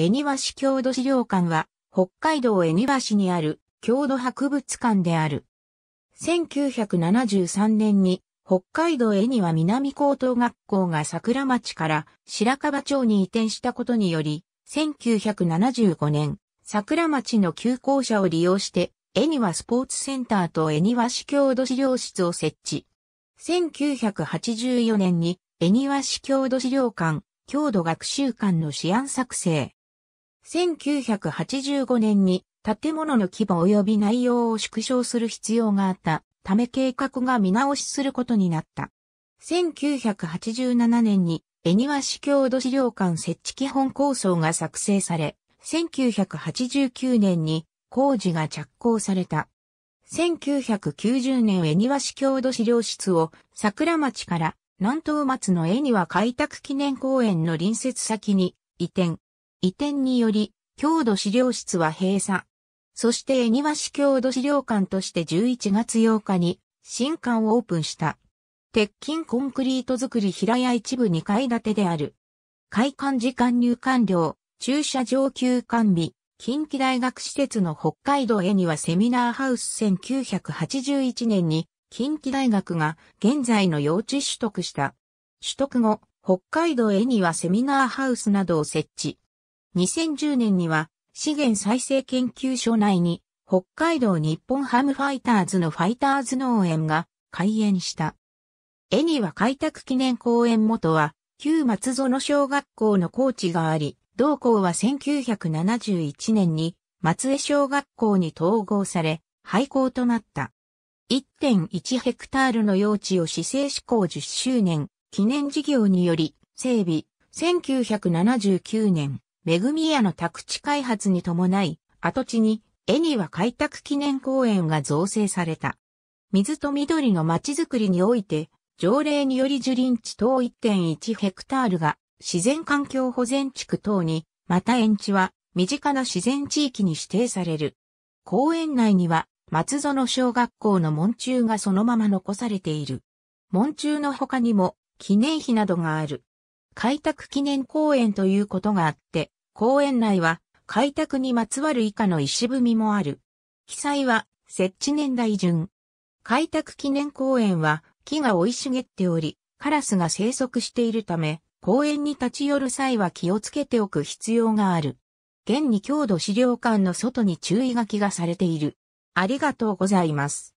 恵庭市郷土資料館は、北海道恵庭市にある郷土博物館である。1973年に、北海道恵庭南高等学校が桜町から白樺町に移転したことにより、1975年、桜町の旧校舎を利用して、恵庭スポーツセンターと恵庭市郷土資料室を設置。1984年に、恵庭市郷土資料館、郷土学習館の試案作成。1985年に建物の規模及び内容を縮小する必要があったため計画が見直しすることになった。1987年に恵庭市郷土資料館設置基本構想が作成され、1989年に工事が着工された。1990年恵庭市郷土資料室を桜町から南東松の恵庭開拓記念公園の隣接先に移転。移転により、郷土資料室は閉鎖。そして恵庭市郷土資料館として11月8日に新館をオープンした。鉄筋コンクリート作り平屋一部2階建てである。開館時間入館料、駐車場休館日、近畿大学施設の北海道へにはセミナーハウス1981年に近畿大学が現在の用地取得した。取得後、北海道へにはセミナーハウスなどを設置。2010年には資源再生研究所内に北海道日本ハムファイターズのファイターズ農園が開園した。絵には開拓記念公園元は旧松園小学校の校地があり、同校は1971年に松江小学校に統合され、廃校となった。1.1ヘクタールの用地を市政施行10周年記念事業により整備1979年めぐみ屋の宅地開発に伴い、跡地に、絵には開拓記念公園が造成された。水と緑の街づくりにおいて、条例により樹林地等1.1ヘクタールが自然環境保全地区等に、また園地は身近な自然地域に指定される。公園内には松園小学校の門中がそのまま残されている。門中の他にも記念碑などがある。開拓記念公園ということがあって、公園内は開拓にまつわる以下の石踏みもある。記載は設置年代順。開拓記念公園は木が生い茂っており、カラスが生息しているため、公園に立ち寄る際は気をつけておく必要がある。現に郷土資料館の外に注意書きがされている。ありがとうございます。